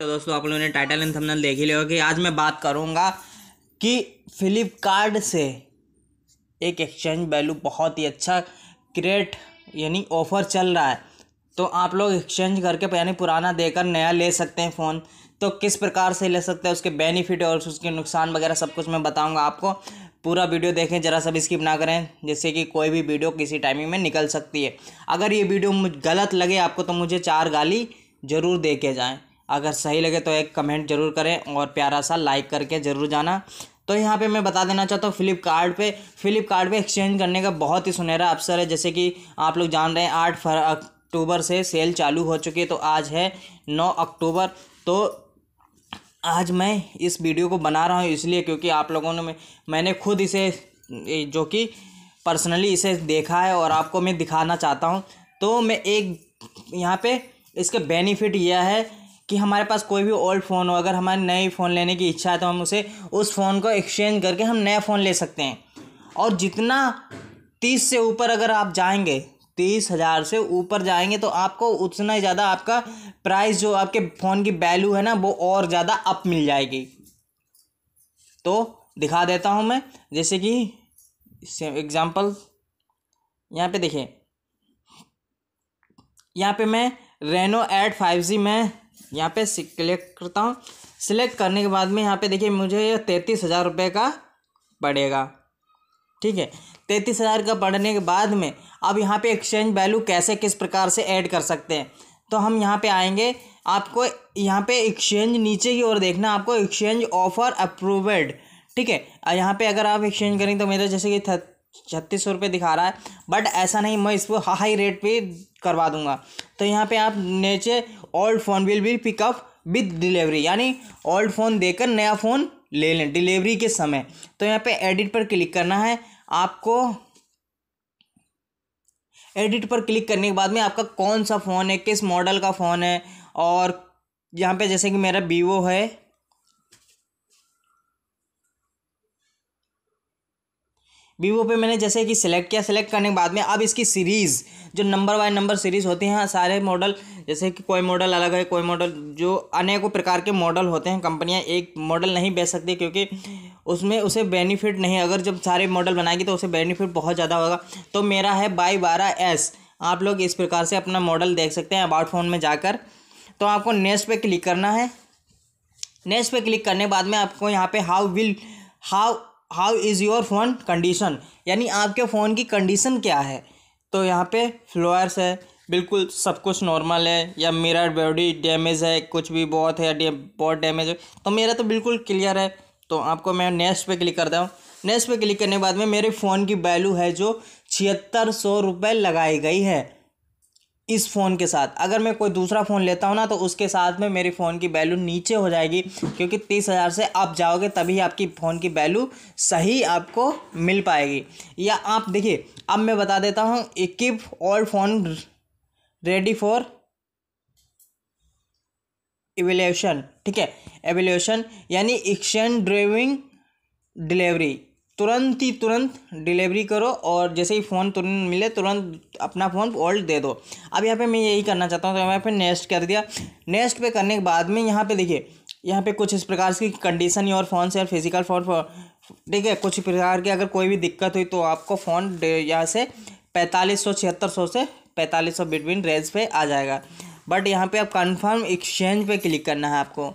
तो दोस्तों आप लोगों ने टाइटल एंड थंबनेल देख ही लिया कि आज मैं बात करूँगा कि फ्लिपकार्ट से एक एक्सचेंज वैल्यू बहुत ही अच्छा क्रिएट यानी ऑफ़र चल रहा है तो आप लोग एक्सचेंज करके यानी पुराना देकर नया ले सकते हैं फ़ोन तो किस प्रकार से ले सकते हैं उसके बेनिफिट और उसके नुकसान वगैरह सब कुछ मैं बताऊँगा आपको पूरा वीडियो देखें जरा सब स्किप ना करें जैसे कि कोई भी वीडियो किसी टाइमिंग में निकल सकती है अगर ये वीडियो मुझ गलत लगे आपको तो मुझे चार गाली ज़रूर दे के जाएँ अगर सही लगे तो एक कमेंट जरूर करें और प्यारा सा लाइक करके ज़रूर जाना तो यहाँ पे मैं बता देना चाहता हूँ फ्लिपकार्ट पे फ्लिपकार्ट पे एक्सचेंज करने का बहुत ही सुनहरा अवसर है जैसे कि आप लोग जान रहे हैं आठ फर अक्टूबर से सेल चालू हो चुकी है तो आज है नौ अक्टूबर तो आज मैं इस वीडियो को बना रहा हूँ इसलिए क्योंकि आप लोगों ने मैंने खुद इसे जो कि पर्सनली इसे देखा है और आपको मैं दिखाना चाहता हूँ तो मैं एक यहाँ पे इसके बेनिफिट यह है कि हमारे पास कोई भी ओल्ड फ़ोन हो अगर हमारे नए फ़ोन लेने की इच्छा है तो हम उसे उस फ़ोन को एक्सचेंज करके हम नया फ़ोन ले सकते हैं और जितना तीस से ऊपर अगर आप जाएंगे तीस हज़ार से ऊपर जाएंगे तो आपको उतना ही ज़्यादा आपका प्राइस जो आपके फ़ोन की वैल्यू है ना वो और ज़्यादा अप मिल जाएगी तो दिखा देता हूँ मैं जैसे कि एग्ज़ाम्पल यहाँ पे देखिए यहाँ पे मैं रेनो एट फाइव जी में यहाँ पे सिलेक्ट करता हूँ सिलेक्ट करने के बाद में यहाँ पे देखिए मुझे ये तैंतीस हज़ार रुपये का पड़ेगा ठीक है तैंतीस हज़ार का पड़ने के बाद में अब यहाँ पे एक्सचेंज वैल्यू कैसे किस प्रकार से ऐड कर सकते हैं तो हम यहाँ पे आएंगे आपको यहाँ पे एक्सचेंज नीचे की ओर देखना आपको एक्सचेंज ऑफर अप्रूवड ठीक है यहाँ पर अगर आप एक्सचेंज करेंगे तो मेरा जैसे कि छत्तीस सौ रुपये दिखा रहा है बट ऐसा नहीं मैं इसको हाई रेट पे करवा दूंगा तो यहाँ पे आप नीचे ओल्ड फ़ोन विल भी पिकअप विद डिलीवरी यानी ओल्ड फ़ोन देकर नया फ़ोन ले लें डिलीवरी के समय तो यहाँ पे एडिट पर क्लिक करना है आपको एडिट पर क्लिक करने के बाद में आपका कौन सा फ़ोन है किस मॉडल का फ़ोन है और यहाँ पे जैसे कि मेरा वीवो है वीवो पे मैंने जैसे कि सिलेक्ट किया सिलेक्ट करने के बाद में अब इसकी सीरीज़ जो नंबर बाय नंबर सीरीज़ होती हैं सारे मॉडल जैसे कि कोई मॉडल अलग है कोई मॉडल जो अनेकों प्रकार के मॉडल होते हैं कंपनियां एक मॉडल नहीं बेच सकती क्योंकि उसमें उसे बेनिफिट नहीं अगर जब सारे मॉडल बनाएगी तो उसे बेनिफिट बहुत ज़्यादा होगा तो मेरा है बाई बारह एस आप लोग इस प्रकार से अपना मॉडल देख सकते हैं अबाउट फ़ोन में जाकर तो आपको नेक्स्ट पे क्लिक करना है नेक्स्ट पे क्लिक करने बाद में आपको यहाँ पे how will how how is your phone condition यानी आपके फ़ोन की कंडीशन क्या है तो यहाँ पे फ्लोअर्स है बिल्कुल सब कुछ नॉर्मल है या मेरा बॉडी डैमेज है कुछ भी बहुत है या बहुत डैमेज है तो मेरा तो बिल्कुल क्लियर है तो आपको मैं नेक्स्ट पे क्लिक करता हूँ नेक्स्ट पे क्लिक करने के बाद में मेरे फ़ोन की वैल्यू है जो छिहत्तर सौ रुपये लगाई गई है इस फ़ोन के साथ अगर मैं कोई दूसरा फ़ोन लेता हूँ ना तो उसके साथ में मेरी फ़ोन की वैल्यू नीचे हो जाएगी क्योंकि तीस हज़ार से आप जाओगे तभी आपकी फ़ोन की वैल्यू सही आपको मिल पाएगी या आप देखिए अब मैं बता देता हूँ equip all phone ready for evaluation ठीक है एवेल्यूशन यानी एक्शन ड्राइविंग डिलीवरी तुरंत ही तुरंत डिलीवरी करो और जैसे ही फ़ोन तुरंत मिले तुरंत अपना फ़ोन ऑल्ट दे दो अब यहाँ पे मैं यही करना चाहता हूँ तो यहाँ पे नेक्स्ट कर दिया नेक्स्ट पे करने के बाद में यहाँ पे देखिए यहाँ पे कुछ इस प्रकार की कंडीशन और फ़ोन से फिजिकल फ़ोन ठीक है कुछ प्रकार की अगर कोई भी दिक्कत हुई तो आपको फ़ोन यहाँ से पैंतालीस सौ छिहत्तर सौ से पैंतालीस सौ बिटवीन रेंज पे आ जाएगा बट यहाँ पे आप कंफर्म एक्सचेंज पे क्लिक करना है आपको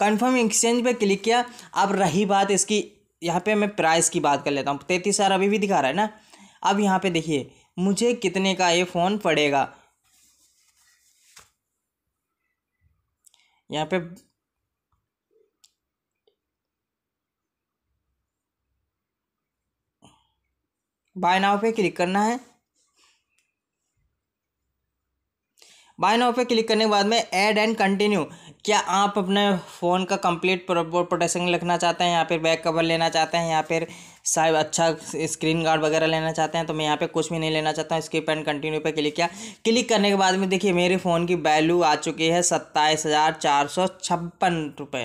कंफर्म एक्सचेंज पे क्लिक किया अब रही बात इसकी यहाँ पे मैं प्राइस की बात कर लेता हूँ तैंतीस हज़ार अभी भी दिखा रहा है ना अब यहाँ पे देखिए मुझे कितने का ये फ़ोन पड़ेगा यहाँ पे बाय नाउ पे क्लिक करना है बाय नाउ पे क्लिक करने के बाद में ऐड एंड कंटिन्यू क्या आप अपने फ़ोन का कंप्लीट प्रोटेक्शन लिखना चाहते हैं या फिर बैक कवर लेना चाहते हैं या फिर साहब अच्छा स्क्रीन गार्ड वगैरह लेना चाहते हैं तो मैं यहाँ पे कुछ भी नहीं लेना चाहता हूँ स्किप एंड कंटिन्यू पे क्लिक किया क्लिक करने के बाद में देखिए मेरे फ़ोन की वैल्यू आ चुकी है सत्ताईस हज़ार चार सौ छप्पन रुपये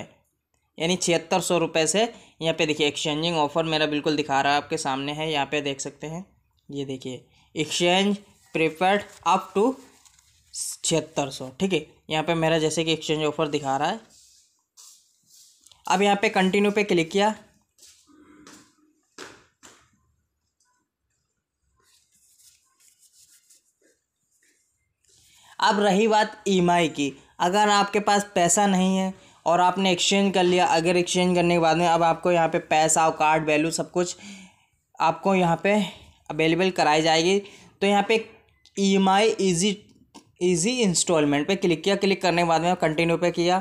यानी छिहत्तर सौ रुपये से यहाँ पे देखिए एक्सचेंजिंग ऑफ़र मेरा बिल्कुल दिखा रहा है आपके सामने है यहाँ पर देख सकते हैं ये देखिए एक्सचेंज प्रिफर्ड अप टू छिहत्तर सौ ठीक है यहाँ पे मेरा जैसे कि एक्सचेंज ऑफर दिखा रहा है अब यहाँ पे कंटिन्यू पे क्लिक किया अब रही बात ईएमआई e की अगर आपके पास पैसा नहीं है और आपने एक्सचेंज कर लिया अगर एक्सचेंज करने के बाद में अब आपको यहाँ पे पैसा और कार्ड वैल्यू सब कुछ आपको यहाँ पे अवेलेबल कराई जाएगी तो यहाँ पे E M I easy easy instalment पे क्लिक किया क्लिक करने के बाद में कंटिन्यू पे किया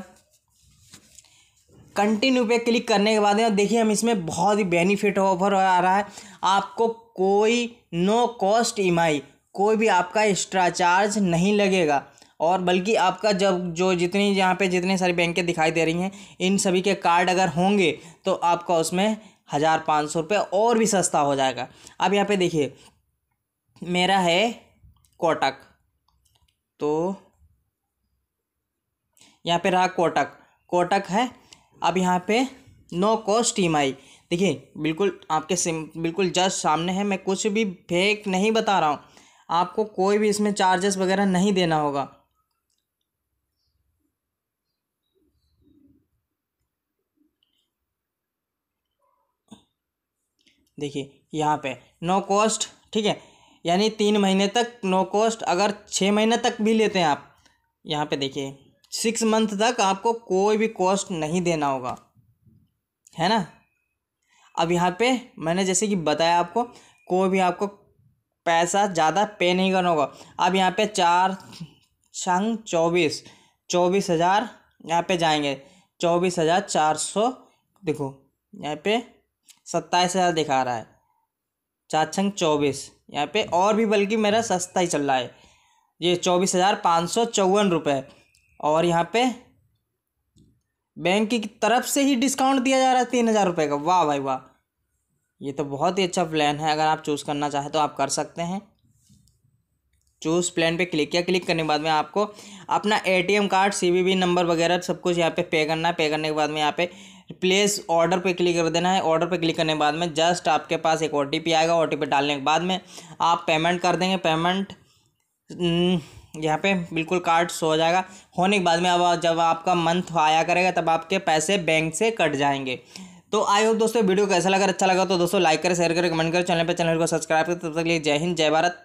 कंटिन्यू पे क्लिक करने के बाद में देखिए हम इसमें बहुत ही बेनिफिट ऑफर आ रहा है आपको कोई नो कॉस्ट ई कोई भी आपका एक्स्ट्रा चार्ज नहीं लगेगा और बल्कि आपका जब जो जितनी यहाँ पे जितने सारी बैंकें दिखाई दे रही हैं इन सभी के कार्ड अगर होंगे तो आपका उसमें हज़ार पाँच सौ रुपये और भी सस्ता हो जाएगा अब यहाँ पे देखिए मेरा है कोटक तो यहाँ पे रहा कोटक कोटक है अब यहाँ पे नो कॉस्ट ई देखिए बिल्कुल आपके सिम बिल्कुल जस्ट सामने है मैं कुछ भी फेक नहीं बता रहा हूँ आपको कोई भी इसमें चार्जेस वगैरह नहीं देना होगा देखिए यहाँ पे नो कॉस्ट ठीक है यानी तीन महीने तक नो कॉस्ट अगर छः महीने तक भी लेते हैं आप यहाँ पे देखिए सिक्स मंथ तक आपको कोई भी कॉस्ट नहीं देना होगा है ना अब यहाँ पे मैंने जैसे कि बताया आपको कोई भी आपको पैसा ज़्यादा पे नहीं करना होगा अब यहाँ पे चार छंग चौबीस चौबीस हज़ार यहाँ पर जाएंगे चौबीस हज़ार चार सौ देखो यहाँ पे सत्ताईस हज़ार दिखा रहा है चार छंग चौबीस यहाँ पे और भी बल्कि मेरा सस्ता ही चल रहा है ये चौबीस हज़ार पाँच सौ चौवन रुपये और यहाँ पे बैंक की तरफ से ही डिस्काउंट दिया जा रहा है तीन हज़ार रुपये का वाह भाई वाह ये तो बहुत ही अच्छा प्लान है अगर आप चूज़ करना चाहें तो आप कर सकते हैं चूज़ प्लान पे क्लिक किया क्लिक करने के बाद में आपको अपना एटीएम कार्ड सीवीवी नंबर वगैरह सब कुछ यहाँ पे पे करना है पे करने के बाद में यहाँ पे प्लेस ऑर्डर पे क्लिक कर देना है ऑर्डर पे क्लिक करने के बाद में जस्ट आपके पास एक ओ आएगा ओ डालने के बाद में आप पेमेंट कर देंगे पेमेंट हम्म, यहाँ पे बिल्कुल कार्ड सो जाएगा होने के बाद में अब जब आपका मंथ आया करेगा तब आपके पैसे बैंक से कट जाएंगे तो आई होप दोस्तों वीडियो कैसा लगा अच्छा लगा तो दोस्तों लाइक करें शेयर करें कमेंट करें चैनल पर चैनल को सब्सक्राइब करें तब तक लिए जय हिंद जय भारत